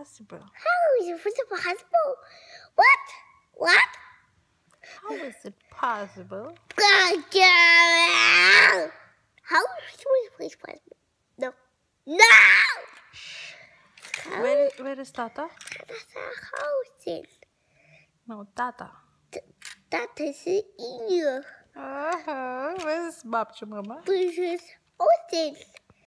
possible? How is it possible? What? What? How is it possible? How is it possible? No. No! Where, where is Tata? Tata's house. No, Tata. T Tata's in you. Uh-huh. Where's Bob, your mama? This is house.